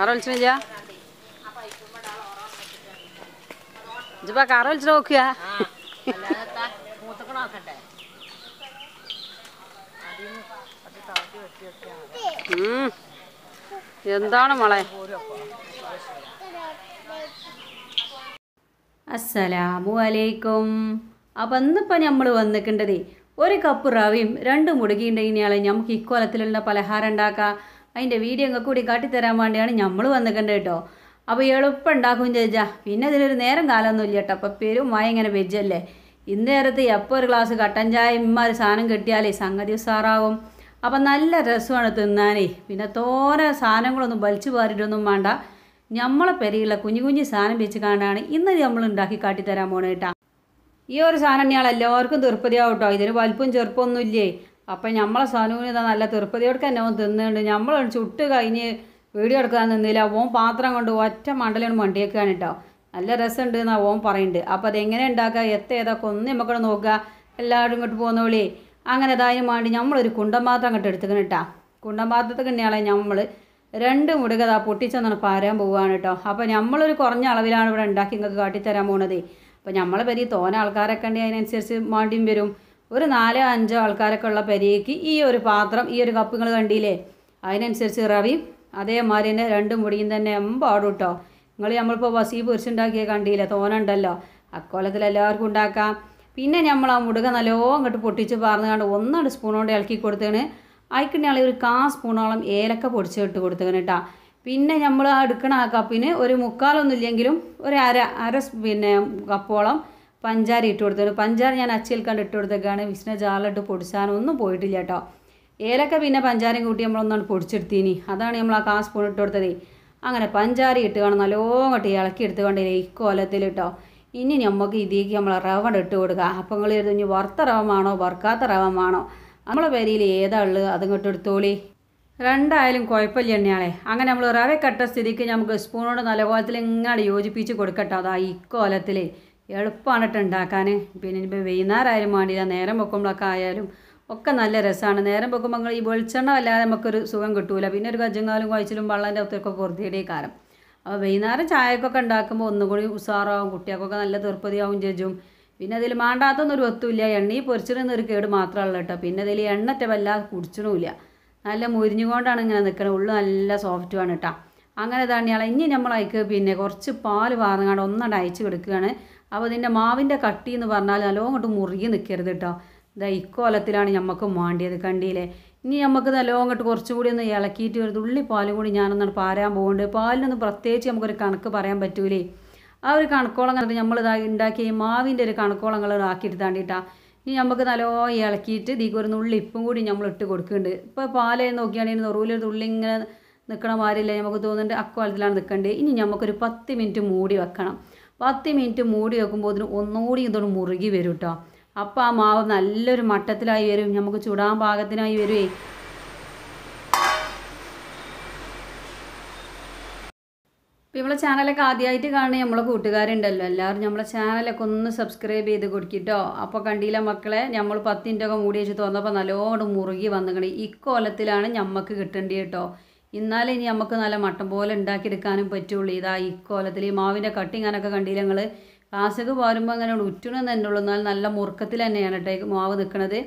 എന്താണ് മോളെ അസ്സലാമു അലൈക്കും അപ്പം ഇന്നിപ്പോൾ നമ്മൾ വന്നിട്ടുണ്ടതേ ഒരു കപ്പ് റവയും രണ്ട് മുടുകിയുണ്ടെങ്കിൽ ഉണ്ടെങ്കിലാണ് നമുക്ക് ഇക്കോലത്തിലുള്ള പലഹാരം ഉണ്ടാക്കാം അതിൻ്റെ വീഡിയോ ഒക്കെ കൂടി കാട്ടിത്തരാൻ വേണ്ടിയാണ് നമ്മൾ വന്നിട്ടുണ്ട് കേട്ടോ അപ്പോൾ എളുപ്പം ഉണ്ടാക്കും ചേച്ചാ പിന്നെ ഇതിനൊരു നേരം കാലമൊന്നുമില്ല കേട്ടോ അപ്പോൾ പേരും മായ ഇങ്ങനെ വെജല്ലേ ഇന്നേരത്ത് എപ്പോൾ ഒരു ഗ്ലാസ് കട്ടൻ ചായ ഇമ്മാർ സാധനം കിട്ടിയാലേ സംഗതി സാറാവും അപ്പം നല്ല രസമാണ് തിന്നാനേ പിന്നെ തോര സാധനങ്ങളൊന്നും വലിച്ചു പാറിയിട്ടൊന്നും വേണ്ട നമ്മളെ പെരയുള്ള കുഞ്ഞു കുഞ്ഞു സാധനം വെച്ച് കാണാണ് ഇന്ന് നമ്മൾ ഉണ്ടാക്കി കാട്ടിത്തരാൻ പോണേട്ടാ ഈ ഒരു സാധനം ഞങ്ങൾ എല്ലാവർക്കും തീർപ്പതിയാവും കേട്ടോ ഇതിന് വലിപ്പം ചെറുപ്പമൊന്നുമില്ലേ അപ്പം നമ്മളെ സനുവിന് ഇതാ നല്ല തെറുപ്പതിയോടൊക്കെ തന്നെ അവൻ തിന്നുകൊണ്ട് നമ്മൾ ചുട്ട് കഴിഞ്ഞ് വീഡിയോ എടുക്കാൻ നിന്നില്ല ഓൻ പാത്രം കൊണ്ട് ഒറ്റ മണ്ടലാണ് മണ്ടിയേക്കാൻ കേട്ടോ നല്ല രസമുണ്ട് എന്നാണ് ഓൻ പറയുന്നുണ്ട് അപ്പോൾ അതെങ്ങനെ ഉണ്ടാക്കുക എത്ത ഏതൊക്കെ ഒന്ന് നമുക്കവിടെ നോക്കുക എല്ലാവരും ഇങ്ങോട്ട് വിളി അങ്ങനെ ഇതായാലും വേണ്ടി നമ്മളൊരു കുണ്ടൻ പാത്രം അങ്ങോട്ട് എടുത്തുക്കണം കേട്ടോ കുണ്ടൻ പാത്രത്തിൽ നമ്മൾ രണ്ട് മുടുകത പൊട്ടിച്ചെന്നാണ് പാരാൻ പോവുകയാണ് കേട്ടോ അപ്പോൾ നമ്മളൊരു കുറഞ്ഞ അളവിലാണ് ഇവിടെ ഉണ്ടാക്കി നിങ്ങൾക്ക് കാട്ടിത്തരാൻ പോണത് അപ്പോൾ നമ്മളെ പരി തോന ആൾക്കാരൊക്കെ ഉണ്ടെങ്കിൽ അതിനനുസരിച്ച് മാണ്ടിയും വരും ഒരു നാലോ അഞ്ചോ ആൾക്കാരൊക്കെ ഉള്ള പെരിയക്ക് ഈ ഒരു പാത്രം ഈ ഒരു കപ്പ് നിങ്ങൾ കണ്ടില്ലേ അതിനനുസരിച്ച് റവിയും അതേമാതിരി തന്നെ രണ്ടും മുടിയും തന്നെ എമ്പാടും കേട്ടോ നിങ്ങൾ നമ്മളിപ്പോൾ വസീ പൊരിച്ചുണ്ടാക്കിയ കണ്ടില്ലേ തോനുണ്ടല്ലോ അക്കോലത്തിൽ എല്ലാവർക്കും ഉണ്ടാക്കാം പിന്നെ നമ്മൾ ആ മുടുക നല്ലോ അങ്ങോട്ട് പൊട്ടിച്ച് പാർന്നുകൊണ്ട് ഒന്നാണ്ട് സ്പൂൺ കൊണ്ട് ഇളക്കി കൊടുത്തേണ് അയക്കിണ്ടാളെ ഒരു കാ സ്പൂണോളം ഏലക്ക പൊടിച്ചിട്ട് കൊടുത്തേണ് കേട്ടോ പിന്നെ നമ്മൾ ആ എടുക്കണ ആ കപ്പിന് ഒരു മുക്കാലൊന്നുമില്ലെങ്കിലും ഒരു അര അര പിന്നെ കപ്പോളം പഞ്ചാര ഇട്ട് കൊടുത്തു പഞ്ചാര ഞാൻ കണ്ട് ഇട്ട് കൊടുത്തേക്കാണ് വിഷ്ണു ജാറിലിട്ട് പൊടിച്ചാനൊന്നും പോയിട്ടില്ല കേട്ടോ ഏലക്ക പിന്നെ പഞ്ചാരയും കൂട്ടി നമ്മളൊന്നാണ് പൊടിച്ചെടുത്തീനി അതാണ് നമ്മൾ ആ കാ സ്പൂൺ ഇട്ട് കൊടുത്തത് അങ്ങനെ പഞ്ചാര ഇട്ട് കാണും നല്ലോണം കട്ട് ഇളക്കി എടുത്തുകൊണ്ട് ഈ കോലത്തിൽ കേട്ടോ ഇനി നമുക്ക് ഇതിലേക്ക് നമ്മൾ റവ ഇട്ട് കൊടുക്കുക അപ്പം നിങ്ങൾ എഴുതി വറുത്ത റവമാണോ വറുക്കാത്ത റവമാണോ നമ്മളെ പേരിയിൽ ഏതാ ഉള്ളത് അതിങ്ങോട്ട് എടുത്തോളി രണ്ടായാലും കുഴപ്പമില്ല എണ്ണയാളെ അങ്ങനെ നമ്മൾ റവ കട്ട സ്ഥിതിക്ക് നമുക്ക് സ്പൂണോട് നല്ല കോലത്തിൽ ഇങ്ങോട്ട് യോജിപ്പിച്ച് കൊടുക്കട്ടോ അതാ ഈ കോലത്തിൽ എളുപ്പമാണ് ഉണ്ടാക്കാൻ പിന്നെ ഇനിയിപ്പോൾ വൈകുന്നേരമായാലും വേണ്ടില്ല നേരം വെക്കുമ്പോഴൊക്കെ ആയാലും ഒക്കെ നല്ല രസമാണ് നേരം വെക്കുമ്പോൾ ഈ വെളിച്ചെണ്ണ വല്ലാതെ നമുക്കൊരു സുഖം കിട്ടൂല പിന്നെ ഒരു കജ്ജങ്ങാലും കുഴച്ചിലും വള്ളൻ്റെ അകത്തൊക്കെ പൊറുതിയുടെ കാരം അപ്പോൾ വൈകുന്നേരം ചായക്കൊക്കെ ഉണ്ടാക്കുമ്പോൾ ഒന്നുകൂടി ഉഷാറാവും കുട്ടികൾക്കൊക്കെ നല്ല തീർപ്പതിയാവും ചേച്ചും പിന്നെ അതിൽ മാണ്ടാത്തൊന്നും ഒരു ഒത്തുമില്ല എണ്ണയിൽ പൊരിച്ചിടുന്ന ഒരു കേട് മാത്രമല്ല കേട്ടോ പിന്നെ അതിൽ എണ്ണറ്റ വല്ലാതെ കുടിച്ചിടുമില്ല നല്ല മുരിഞ്ഞുകൊണ്ടാണ് ഇങ്ങനെ നിൽക്കുന്നത് ഉള്ളു നല്ല സോഫ്റ്റുമാണ് കേട്ടോ അങ്ങനെ തന്നെയാണ് ഇനി നമ്മളതിക്ക് പിന്നെ കുറച്ച് പാൽ വാർന്നുകൊണ്ട് ഒന്നണ്ട് അയച്ചു കൊടുക്കുകയാണ് അപ്പോൾ ഇതിൻ്റെ മാവിൻ്റെ കട്ടി എന്ന് പറഞ്ഞാൽ നല്ലോണം കൊണ്ട് മുറുകി നിൽക്കരുത് കേട്ടോ ഇതാ ഇക്കോലത്തിലാണ് നമുക്ക് മാണ്ടിയത് കണ്ടിയില്ലേ ഇനി നമുക്ക് നല്ലോണം അങ്ങോട്ട് കുറച്ചും കൂടി ഒന്ന് ഇളക്കിയിട്ട് ഒരു തുള്ളി പാലും കൂടി ഞാനൊന്നാണ് പാരാൻ പോകുന്നുണ്ട് പാലിനൊന്നും പ്രത്യേകിച്ച് നമുക്കൊരു കണക്ക് പറയാൻ പറ്റൂലേ ആ ഒരു കണക്കോളം കണ്ടിട്ട് നമ്മൾ ഉണ്ടാക്കി മാവിൻ്റെ ഒരു കണക്കോളങ്ങൾ ആക്കിയെടുത്താണ്ടിട്ടാ ഇനി നമുക്ക് നല്ലോ ഇളക്കിയിട്ട് ഇതിക്കൊരു നുള്ളി ഇപ്പം കൂടി നമ്മൾ ഇട്ട് കൊടുക്കുന്നുണ്ട് ഇപ്പോൾ പാലേ നോക്കിയാണെങ്കിൽ നെറുവിലൊരു തുള്ളി ഇങ്ങനെ നിൽക്കണ മാതിരില്ല നമുക്ക് തോന്നുന്നുണ്ട് അക്കാലത്തിലാണ് നിൽക്കേണ്ടത് ഇനി നമുക്കൊരു പത്ത് മിനിറ്റ് മൂടി വെക്കണം പത്ത് മിനിറ്റ് മൂടി വെക്കുമ്പോൾ അതിന് ഒന്നുകൂടി ഇതോട് മുറുകി വരും കേട്ടോ അപ്പോൾ ആ മാവ് നല്ലൊരു മട്ടത്തിലായി വരും നമുക്ക് ചുടാൻ പാകത്തിനായി വരുവേ ഇപ്പം നമ്മളെ ചാനലൊക്കെ ആദ്യമായിട്ട് കാണുന്ന നമ്മളെ കൂട്ടുകാരുണ്ടല്ലോ എല്ലാവരും നമ്മളെ ചാനലൊക്കെ ഒന്ന് സബ്സ്ക്രൈബ് ചെയ്ത് കൊടുക്കിട്ടോ അപ്പോൾ കണ്ടില്ല മക്കളെ നമ്മൾ പത്തിൻ്റെ ഒക്കെ മൂടി വെച്ച് തോന്നപ്പോൾ നല്ലോണം മുറുകി വന്നുകണി ഇക്കോലത്തിലാണ് നമുക്ക് കിട്ടേണ്ടി കേട്ടോ ഇന്നാലേ ഇനി നമുക്ക് നല്ല മട്ടം പോലെ ഉണ്ടാക്കിയെടുക്കാനും പറ്റുള്ളൂ ഇതാ ഈ കോലത്തിൽ ഈ മാവിൻ്റെ കട്ടിങ്ങാനൊക്കെ കണ്ടില്ല ഞങ്ങൾ ക്ലാസ്സൊക്കെ പോരുമ്പോൾ അങ്ങനെ ഉറ്റണം തന്നെ ഉള്ളൂ എന്നാൽ നല്ല മുറുക്കത്തിൽ തന്നെയാണ് കേട്ടോ മാവ് നിൽക്കുന്നത്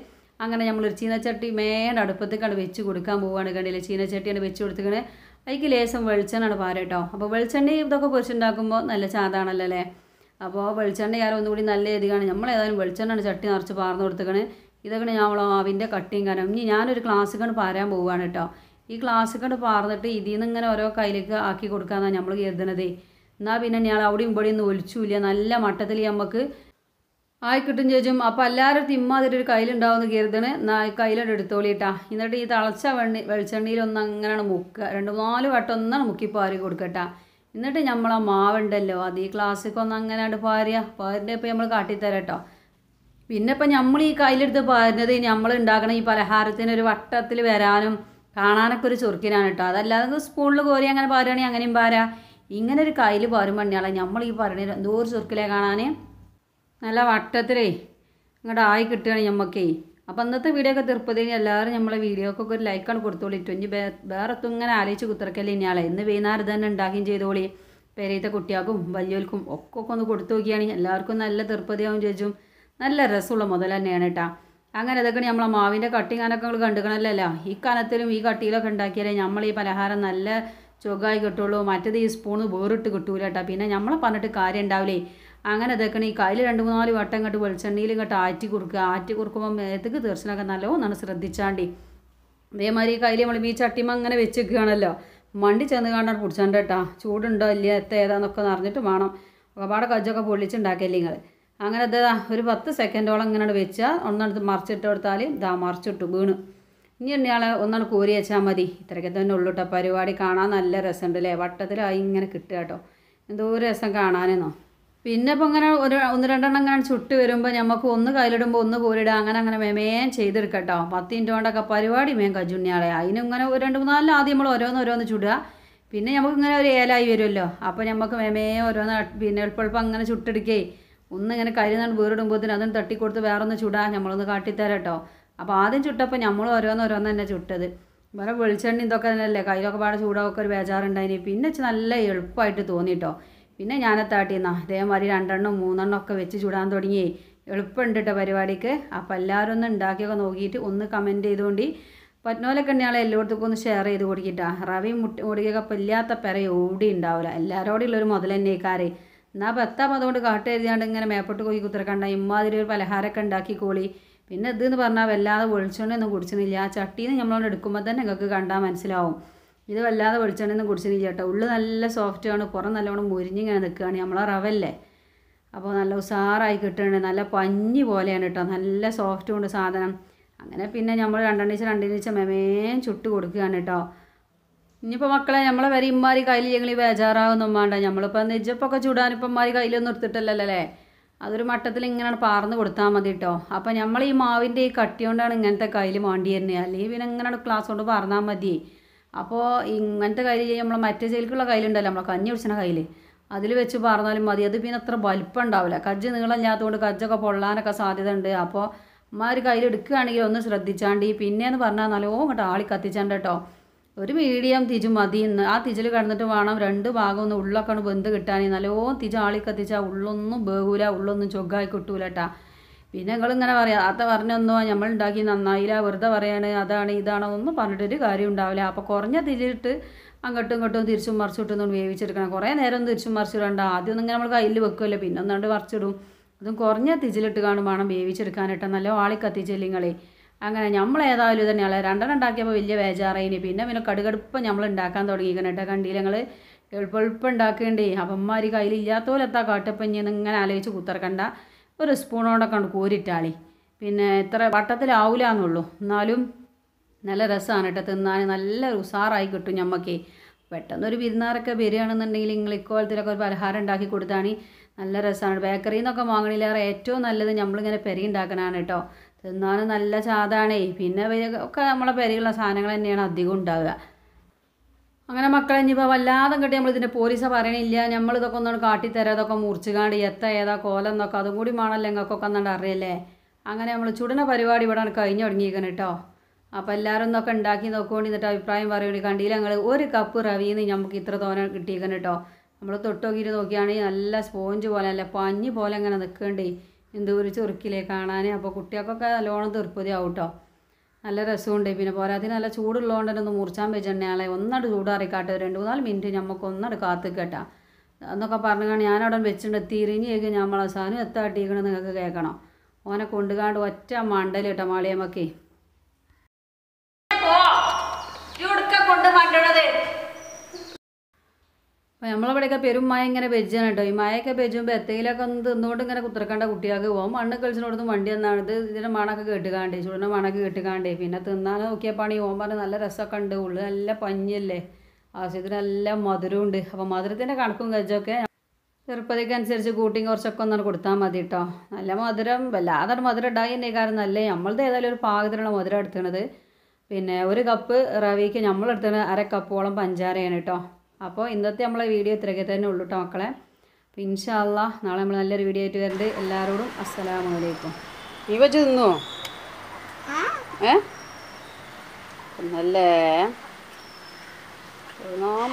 അങ്ങനെ നമ്മളൊരു ചീനച്ചട്ടി അടുപ്പത്തിൽ കണ്ട് വെച്ച് കൊടുക്കാൻ പോവുകയാണ് കണ്ടില്ലേ ചീനച്ചട്ടിയാണ് വെച്ച് കൊടുത്തിക്കണേ അതിക്ക് ലേശം പാര കേട്ടോ അപ്പോൾ വെളിച്ചെണ്ണ ഇതൊക്കെ പൊരിച്ചുണ്ടാക്കുമ്പോൾ നല്ല ചാതാണല്ലോ അല്ലേ അപ്പോൾ വെളിച്ചെണ്ണ ഞാൻ ഒന്നുകൂടി നല്ല രീതിയാണ് നമ്മൾ ഏതായാലും വെളിച്ചെണ്ണ ചട്ടി നിറച്ച് പാർന്ന് കൊടുത്തേക്കണേ ഇതൊക്കെ ഞാൻ ആവിൻ്റെ കട്ടിയും കാരണം ഇനി ഞാനൊരു ക്ലാസ്സിൽ കണ്ട് പാരാൻ പോവുകയാണ് കേട്ടോ ഈ ക്ലാസ് കണ്ട് പാർന്നിട്ട് ഇതിൽ നിന്ന് ഇങ്ങനെ ഓരോ കയ്യിലേക്ക് ആക്കി കൊടുക്കാമെന്നാണ് നമ്മൾ കരുതണതേ എന്നാൽ പിന്നെ ഞാൻ അവിടെയും ഇവിടെ ഒന്നും ഒലിച്ചില്ല നല്ല മട്ടത്തിൽ നമുക്ക് ആയി കിട്ടും ചേച്ചും അപ്പോൾ എല്ലാവരും തിമ്മാതിരി ഒരു കയ്യിലുണ്ടാവുമെന്ന് കരുതണ് കയ്യിലോട്ട് എടുത്തോളിട്ടാ എന്നിട്ട് ഈ തളച്ച വെണ്ണി ഒന്ന് അങ്ങനെയാണ് മുക്കുക രണ്ട് നാല് വട്ടം ഒന്നാണ് മുക്കി പാരി കൊടുക്കട്ടാ എന്നിട്ട് നമ്മൾ ആ മാവുണ്ടല്ലോ അത് ഈ ഒന്ന് അങ്ങനെയാണ് പാരുക പാരിൻ്റെ ഇപ്പം നമ്മൾ കാട്ടിത്തരാം കേട്ടോ പിന്നെ ഇപ്പം നമ്മൾ ഈ കയ്യിലെടുത്ത് പാരുന്നത് നമ്മൾ ഉണ്ടാക്കണ ഈ പലഹാരത്തിന് ഒരു വട്ടത്തിൽ വരാനും കാണാനൊക്കെ ഒരു ചുറുക്കിനാണ് കേട്ടോ അതല്ലാതെ സ്പൂണിൽ കോരി അങ്ങനെ പാരുകയാണെങ്കിൽ അങ്ങനെയും പാരാ ഇങ്ങനെ ഒരു കയ്യിൽ പാരും പണിയാളെ നമ്മൾ ഈ പറഞ്ഞ എന്തോ ഒരു ചുരുക്കിലെ കാണാൻ നല്ല വട്ടത്തിലേ ഇങ്ങോട്ട് ആയി കിട്ടുകയാണ് ഞമ്മക്കേ അപ്പം അന്നത്തെ വീഡിയോ ഒക്കെ തീർപ്പതിന് എല്ലാവരും നമ്മളെ വീഡിയോക്കൊക്കെ ഒരു ലൈക്കാണ് കൊടുത്തോളിട്ടു ഇനി വേറെ ഒത്തും ഇങ്ങനെ ആലോചിച്ച് കുത്തിറക്കല്ലേ ഇനിയാളെ ഇന്ന് വൈകുന്നേരം തന്നെ ഉണ്ടാക്കുകയും ചെയ്തോളി പെരയത്തെ കുട്ടികൾക്കും വലിയവർക്കും ഒക്കെ ഒന്ന് കൊടുത്തു നോക്കിയാണെങ്കിൽ എല്ലാവർക്കും നല്ല തീർപ്പതിയാവും ചോദിച്ചും നല്ല രസമുള്ള മുതൽ തന്നെയാണ് കേട്ടോ അങ്ങനെ അതൊക്കെ നമ്മളെ മാവിൻ്റെ കട്ടിങ്ങാനൊക്കെ നിങ്ങൾ കണ്ടുക്കണല്ലോ ഈ കനത്തിലും ഈ കട്ടിയിലൊക്കെ ഉണ്ടാക്കിയാലേ നമ്മൾ ഈ പലഹാരം നല്ല ചുഖമായി കിട്ടുള്ളൂ മറ്റേത് ഈ സ്പൂണ് വേറിട്ട് കിട്ടൂല കേട്ടോ പിന്നെ നമ്മളെ പറഞ്ഞിട്ട് കാര്യം ഉണ്ടാവില്ലേ അങ്ങനെ അതൊക്കെ ഈ കയ്യിൽ രണ്ട് മൂന്നാല് വട്ടം ഇങ്ങോട്ട് വെളിച്ചെണ്ണയിൽ ഇങ്ങോട്ട് ആറ്റി കൊടുക്കുക ആറ്റി കൊടുക്കുമ്പോൾ മേത്തേക്ക് തീർച്ചയായിട്ടും നല്ലോണം ശ്രദ്ധിച്ചാണ്ടി അതേമാതിരി കയ്യിൽ നമ്മൾ ഈ ചട്ടിമ അങ്ങനെ വെച്ച് വെക്കുകയാണല്ലോ മണ്ടി ചെന്ന് കാണാൻ പിടിച്ചാണ്ട് കേട്ടോ ചൂടുണ്ടോ ഇല്ല എത്ത ഏതാന്നൊക്കെ അറിഞ്ഞിട്ട് വേണം ഒരുപാട് കജ്ജൊക്കെ പൊള്ളിച്ചുണ്ടാക്കിയല്ലേ നിങ്ങൾ അങ്ങനെ അതാ ഒരു പത്ത് സെക്കൻഡോളം ഇങ്ങനെ വെച്ചാൽ ഒന്നെടുത്ത് മറിച്ചിട്ട് കൊടുത്താൽ ഇതാ മറിച്ചിട്ടു വീണ് ഇനി ഇയാളെ ഒന്നാണ് കോരി വെച്ചാൽ മതി ഇത്രയ്ക്ക് തന്നെ ഉള്ളൂ കേട്ടോ പരിപാടി കാണാൻ നല്ല രസമുണ്ട് അല്ലേ വട്ടത്തിലായി ഇങ്ങനെ കിട്ടുക കേട്ടോ എന്തോ ഒരു രസം കാണാനെന്നോ പിന്നെ ഇപ്പോൾ ഇങ്ങനെ ഒരു ഒന്ന് രണ്ടെണ്ണം ഇങ്ങനെ ചുട്ട് വരുമ്പോൾ നമുക്ക് ഒന്ന് കയ്യിലിടുമ്പോൾ ഒന്ന് കോരിയിടുക അങ്ങനെ അങ്ങനെ മേമേൻ ചെയ്തെടുക്കട്ടോ പത്ത് മിനിറ്റ് കൊണ്ടൊക്കെ പരിപാടി മേം കജുണ്യാളെ അതിനിങ്ങനെ ഒരു രണ്ട് മൂന്നാല് ആദ്യം നമ്മൾ ഓരോന്ന് ഓരോന്ന് ചുടുക പിന്നെ നമുക്ക് ഇങ്ങനെ ഒരു ഏലായി വരുമല്ലോ അപ്പോൾ നമുക്ക് മേമേ ഓരോന്ന് പിന്നെ എളുപ്പം അങ്ങനെ ചുട്ടെടുക്കേ ഒന്നിങ്ങനെ കരിന്നാണ് വീറിടുമ്പോഴത്തേന് അതൊന്ന് തട്ടിക്കൊടുത്ത് വേറൊന്ന് ചുടാ നമ്മളൊന്ന് കാട്ടിത്തരാം കേട്ടോ അപ്പോൾ ആദ്യം ചുട്ടപ്പോൾ നമ്മൾ ഓരോന്ന് തന്നെ ചുട്ടത് വേറെ വെളിച്ചെണ്ണ ഇതൊക്കെ തന്നെയല്ലേ കയ്യിലൊക്കെ പാടെ ചൂടാവൊക്കെ ഒരു ബേജാറുണ്ടായിന് പിന്നെ നല്ല എളുപ്പമായിട്ട് തോന്നിട്ടോ പിന്നെ ഞാനെ താട്ടിന്നാ അതേമാതിരി രണ്ടെണ്ണം മൂന്നെണ്ണം ഒക്കെ വെച്ച് ചൂടാൻ തുടങ്ങി എളുപ്പമുണ്ട് കേട്ടോ പരിപാടിക്ക് അപ്പോൾ എല്ലാവരും ഒന്ന് ഉണ്ടാക്കിയൊക്കെ നോക്കിയിട്ട് ഒന്ന് കമൻറ്റ് ചെയ്തുകൊണ്ട് പറ്റുന്നോലൊക്കെ ഉണ്ടെങ്കിൽ എല്ലായിടത്തേക്കും ഒന്ന് ഷെയർ ചെയ്ത് കൊടുക്കിട്ടാ റവി മുട്ട മുടികൊക്കെ ഇല്ലാത്ത പെര ഓടി ഉണ്ടാവില്ല എല്ലാവരോടും മുതൽ തന്നെ കാര്യം എന്നാൽ പത്താം അതുകൊണ്ട് കാട്ട് എഴുതിയാണ്ട് ഇങ്ങനെ മേപ്പോട്ട് കോഴി കുത്തിറക്കണ്ട ഇമ്മാതിരി ഒരു പലഹാരമൊക്കെ കോളി പിന്നെ എന്ന് പറഞ്ഞാൽ വല്ലാതെ വെളിച്ചെണ്ണയൊന്നും കുടിച്ചിരുന്നില്ല ആ ചട്ടിയിൽ നിന്ന് നമ്മളോട് എടുക്കുമ്പോൾ തന്നെ നിങ്ങൾക്ക് കണ്ടാൽ മനസ്സിലാവും ഇത് വല്ലാതെ വെളിച്ചെണ്ണയൊന്നും കുടിച്ചിരുന്നില്ല കേട്ടോ ഉള്ളു നല്ല സോഫ്റ്റാണ് പുറം നല്ലോണം മുരിഞ്ഞിങ്ങനെ നിൽക്കുകയാണ് നമ്മളെ റവല്ലേ അപ്പോൾ നല്ല ഉസാറായി കിട്ടുകയാണ് നല്ല പഞ്ഞി പോലെയാണ് കേട്ടോ നല്ല സോഫ്റ്റ് കൊണ്ട് സാധനം അങ്ങനെ പിന്നെ നമ്മൾ രണ്ടെണ്ണീച്ച രണ്ടെണ്ണീച്ച മെമേം ചുട്ട് കൊടുക്കുകയാണ് കേട്ടോ ഇനിയിപ്പോൾ മക്കളെ നമ്മളെ വരെ ഇമ്മാരി കയ്യിൽ ഞങ്ങൾ ഈ ബേജാറാവുന്നും വേണ്ട നമ്മളിപ്പോൾ നെജ്ജപ്പൊക്കെ ചൂടാൻ ഇപ്പം ഇമ്മാരി കയ്യിലൊന്നും എടുത്തിട്ടില്ലല്ലോ അല്ലേ അതൊരു മട്ടത്തിൽ ഇങ്ങനെ പാർന്ന് കൊടുത്താൽ മതി കേട്ടോ അപ്പം നമ്മൾ ഈ മാവിൻ്റെ ഈ കട്ടി കൊണ്ടാണ് ഇങ്ങനത്തെ കയ്യിൽ മാണ്ടി തന്നെ അല്ലെങ്കിൽ പിന്നെ ഇങ്ങനെ ക്ലാസ് കൊണ്ട് പറഞ്ഞാൽ മതി അപ്പോൾ ഇങ്ങനത്തെ കയ്യിൽ നമ്മളെ മറ്റേ ചേലിക്കുള്ള കയ്യിലുണ്ടല്ലോ നമ്മളെ കഞ്ഞി പിടിച്ചിന കയ്യിൽ അതിൽ വെച്ച് പറഞ്ഞാലും മതി അത് പിന്നെ അത്ര വലിപ്പം ഉണ്ടാവില്ല കജ്ജ് നീളമില്ലാത്തതുകൊണ്ട് കജ്ജൊക്കെ പൊള്ളാനൊക്കെ സാധ്യത ഉണ്ട് അപ്പോൾ അമ്മ ഒരു കയ്യിൽ എടുക്കുകയാണെങ്കിൽ ഒന്ന് ശ്രദ്ധിച്ചാണ്ടി പിന്നെയെന്ന് പറഞ്ഞാൽ നല്ലോ ഇങ്ങോട്ട് ആളി കത്തിച്ചാണ്ട് കേട്ടോ ഒരു മീഡിയം തിജു മതി എന്ന് ആ തിജിൽ കിടന്നിട്ട് വേണം രണ്ട് ഭാഗം ഒന്ന് ഉള്ളൊക്കെയാണ് ബന്ധ് കിട്ടാൻ നല്ലോ തിജ് കത്തിച്ച ഉള്ളൊന്നും ബഹൂല ഉള്ളൊന്നും ചൊഗ്ഗായി കിട്ടൂല കേട്ടാ പിന്നെ നിങ്ങളിങ്ങനെ പറയാം അത്ത പറഞ്ഞൊന്നോ നമ്മൾ ഉണ്ടാക്കി നന്നായില്ല വെറുതെ പറയാണ് അതാണ് ഇതാണോ ഒന്നും പറഞ്ഞിട്ടൊരു കാര്യം ഉണ്ടാവില്ല അപ്പോൾ കുറഞ്ഞ തിരിയിട്ട് അങ്ങോട്ടും ഇങ്ങോട്ടും തിരിച്ചും മറിച്ചിട്ടൊന്നും വേവിച്ചെടുക്കണം കുറേ നേരം തിരിച്ചും മറിച്ചിടണ്ട ആദ്യം ഒന്നും ഇങ്ങനെ നമ്മൾ കയ്യിൽ വെക്കുമല്ലോ പിന്നെ ഒന്നാണ്ട് മറിച്ചിടും അതും കുറഞ്ഞ തിജിലിട്ട് കാണുമ്പോൾ വേവിച്ചെടുക്കാനായിട്ട് നല്ല ആളി കത്തിച്ചില്ലിങ്ങളെ അങ്ങനെ നമ്മൾ ഏതായാലും തന്നെയാണ് രണ്ടെണ്ണം ഉണ്ടാക്കിയപ്പോൾ വലിയ ബേജാറായിന് പിന്നെ പിന്നെ കടുകടുപ്പ് നമ്മൾ ഉണ്ടാക്കാൻ തുടങ്ങി കേട്ടോ കണ്ടില്ല ഞങ്ങൾ എളുപ്പം എളുപ്പം ഉണ്ടാക്കേണ്ടേ അപ്പന്മാർ കയ്യിലില്ലാത്ത പോലെ എത്താ കാട്ടപ്പഞ്ഞ് ഇങ്ങനെ ആലോചിച്ച് കുത്തിറക്കണ്ട ഒരു സ്പൂണോടൊക്കെ ഉണ്ട് കോരിട്ടാളി പിന്നെ ഇത്ര വട്ടത്തിലാവില്ല എന്നുള്ളൂ എന്നാലും നല്ല രസമാണ് കേട്ടോ തിന്നാൻ നല്ല ഉസാറായി കിട്ടും ഞമ്മക്കേ പെട്ടെന്നൊരു വിരുന്നാറൊക്കെ വരികയാണെന്നുണ്ടെങ്കിൽ നിങ്ങൾ ഇക്കോലത്തിലൊക്കെ ഒരു പലഹാരം ഉണ്ടാക്കി കൊടുത്താണ് നല്ല രസമാണ് ബേക്കറിയിൽ നിന്നൊക്കെ വാങ്ങണില്ലേറെ ഏറ്റവും നല്ലത് നമ്മളിങ്ങനെ പെരി ഉണ്ടാക്കണതാണ് കേട്ടോ തിന്നാനും നല്ല ചാതാണേ പിന്നെ ഒക്കെ നമ്മളെ പേരിലുള്ള സാധനങ്ങൾ തന്നെയാണ് അധികം ഉണ്ടാവുക അങ്ങനെ മക്കളെ ഇനിയിപ്പോൾ വല്ലാതെ കിട്ടി നമ്മൾ ഇതിൻ്റെ പോലീസ് പറയണില്ല നമ്മൾ ഇതൊക്കെ ഒന്നാണ് കാട്ടിത്തരാം ഇതൊക്കെ മുറിച്ചുകാണ്ട് എത്ത ഏതാ കോലം എന്നൊക്കെ അതും കൂടി വേണമല്ലോ ഞങ്ങൾക്കൊക്കെ എന്നാണ്ട് അറിയല്ലേ അങ്ങനെ നമ്മൾ ചുടുന്ന പരിപാടി ഇവിടെ കഴിഞ്ഞു തുടങ്ങിയിരിക്കണം കേട്ടോ അപ്പോൾ എല്ലാവരും ഒന്നൊക്കെ ഉണ്ടാക്കി നോക്കുകൊണ്ട് എന്നിട്ട് അഭിപ്രായം പറയുകയാണ് കണ്ടില്ല ഞങ്ങൾ ഒരു കപ്പ് റവിയിൽ നിന്ന് നമുക്ക് ഇത്ര തോന കിട്ടിയിരിക്കണം കേട്ടോ നമ്മൾ തൊട്ട് നോക്കിയിട്ട് നോക്കിയാണെങ്കിൽ നല്ല സ്പോഞ്ച് പോലെ അല്ല പഞ്ഞ് പോലെ അങ്ങനെ നിൽക്കണ്ടേ എന്തോ ഒരു ചൊറുക്കില്ലേ കാണാൻ അപ്പോൾ കുട്ടികൾക്കൊക്കെ നല്ലോണം തീർപ്പതി ആവും നല്ല രസമുണ്ട് പിന്നെ പോരാത്തിന് നല്ല ചൂടുള്ളതുകൊണ്ട് തന്നെ ഒന്ന് മുറിച്ചാൻ വെച്ചെണ്ണയാളെ ഒന്നട് ചൂടാറിക്കാട്ടെ രണ്ട് മൂന്നാല് മിനിറ്റ് നമുക്ക് ഒന്നട് കാത്തിക്കട്ടാ എന്നൊക്കെ പറഞ്ഞു പറഞ്ഞാണ് ഞാനവിടെ വെച്ചിട്ടുണ്ട് തിരിഞ്ഞേക്ക് നമ്മളെ സാധനം എത്താട്ടിക്കണെന്ന് നിങ്ങൾക്ക് കേൾക്കണം ഓനെ കൊണ്ടുകാണ്ട് ഒറ്റ മണ്ടലിട്ട മാളിയമ്മക്കേ അപ്പോൾ നമ്മളവിടെയൊക്കെ പെരും മായ ഇങ്ങനെ പെജ്ജാണ് കേട്ടോ ഈ മായയൊക്കെ വെജുമ്പോൾ എത്തയിലൊക്കെ ഒന്ന് തിന്നുകൊണ്ട് ഇങ്ങനെ കുത്തിരക്കേണ്ട കുട്ടികൾക്ക് പോകും മണ്ണ് കളിച്ചിനോടൊന്നും വണ്ടി എന്നാണിത് ഇതിൻ്റെ മണൊക്കെ കേട്ടുകാണ്ടേ ചൂടിൻ്റെ മണൊക്കെ കേട്ടുകാണ്ടേ പിന്നെ തിന്നാൻ നോക്കിയപ്പോൾ ഈ ഓൻ നല്ല രസമൊക്കെ ഉണ്ട് ഉള്ളു നല്ല പഞ്ഞല്ലേ ആവശ്യത്തിന് നല്ല മധുരമുണ്ട് അപ്പോൾ മധുരത്തിൻ്റെ കണക്കും കഴിച്ചൊക്കെ ചെറുപ്പത്തേക്ക് അനുസരിച്ച് കൂട്ടിയും കുറച്ചൊക്കെ ഒന്നാണ് കൊടുത്താൽ മതി കേട്ടോ നല്ല മധുരം വല്ലാതെ മധുരം ഉണ്ടായി തന്നെ കാരണം നല്ല നമ്മളത് ഏതായാലും ഒരു പാകത്തിലുള്ള മധുരം എടുത്തണത് പിന്നെ ഒരു കപ്പ് റവിക്ക് നമ്മൾ അര കപ്പോളം പഞ്ചാരയാണ് കേട്ടോ അപ്പോൾ ഇന്നത്തെ നമ്മളെ വീഡിയോ ഇത്രയൊക്കെ തന്നെ ഉള്ളു കേട്ടോ മക്കളെ അപ്പോൾ ഇൻഷാല്ല നാളെ നമ്മൾ നല്ലൊരു വീഡിയോ ആയിട്ട് വരുന്നുണ്ട് എല്ലാവരോടും അസ്സലാമലൈക്കും ഈ വെച്ച് തിന്നോ ഏ തിന്നല്ലേ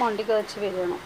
മണ്ടിക്ക് വെച്ച് വരണം